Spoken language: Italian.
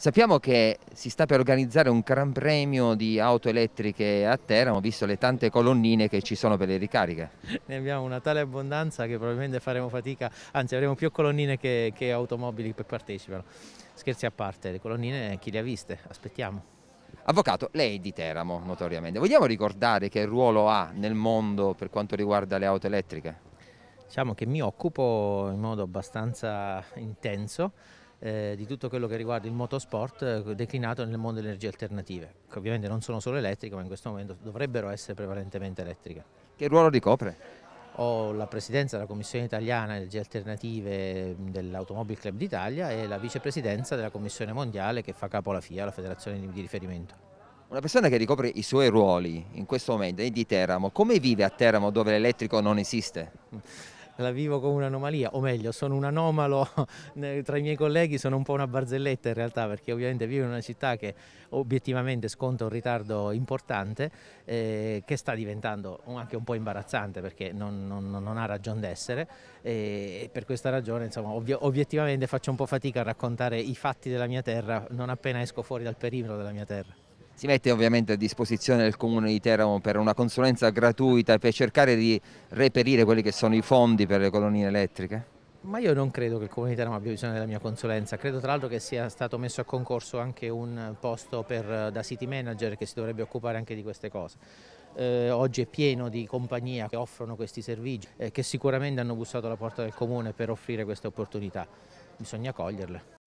Sappiamo che si sta per organizzare un gran premio di auto elettriche a Teramo, visto le tante colonnine che ci sono per le ricariche. Ne abbiamo una tale abbondanza che probabilmente faremo fatica, anzi avremo più colonnine che, che automobili che partecipano. Scherzi a parte, le colonnine chi le ha viste? Aspettiamo. Avvocato, lei è di Teramo notoriamente, vogliamo ricordare che ruolo ha nel mondo per quanto riguarda le auto elettriche? Diciamo che mi occupo in modo abbastanza intenso eh, di tutto quello che riguarda il motorsport eh, declinato nel mondo delle energie alternative, che ovviamente non sono solo elettriche, ma in questo momento dovrebbero essere prevalentemente elettriche. Che ruolo ricopre? Ho la presidenza della Commissione italiana Energie Alternative mm, dell'Automobile Club d'Italia e la vicepresidenza della Commissione mondiale che fa capo alla FIA, la federazione di riferimento. Una persona che ricopre i suoi ruoli in questo momento è di Teramo, come vive a Teramo dove l'elettrico non esiste? la vivo come un'anomalia, o meglio sono un anomalo tra i miei colleghi, sono un po' una barzelletta in realtà perché ovviamente vivo in una città che obiettivamente sconta un ritardo importante eh, che sta diventando anche un po' imbarazzante perché non, non, non ha ragione d'essere e per questa ragione insomma, obiettivamente faccio un po' fatica a raccontare i fatti della mia terra non appena esco fuori dal perimetro della mia terra si mette ovviamente a disposizione del Comune di Teramo per una consulenza gratuita per cercare di reperire quelli che sono i fondi per le colonnine elettriche? Ma io non credo che il Comune di Teramo abbia bisogno della mia consulenza, credo tra l'altro che sia stato messo a concorso anche un posto per, eh, da city manager che si dovrebbe occupare anche di queste cose. Eh, oggi è pieno di compagnie che offrono questi servizi e eh, che sicuramente hanno bussato alla porta del Comune per offrire queste opportunità, bisogna coglierle.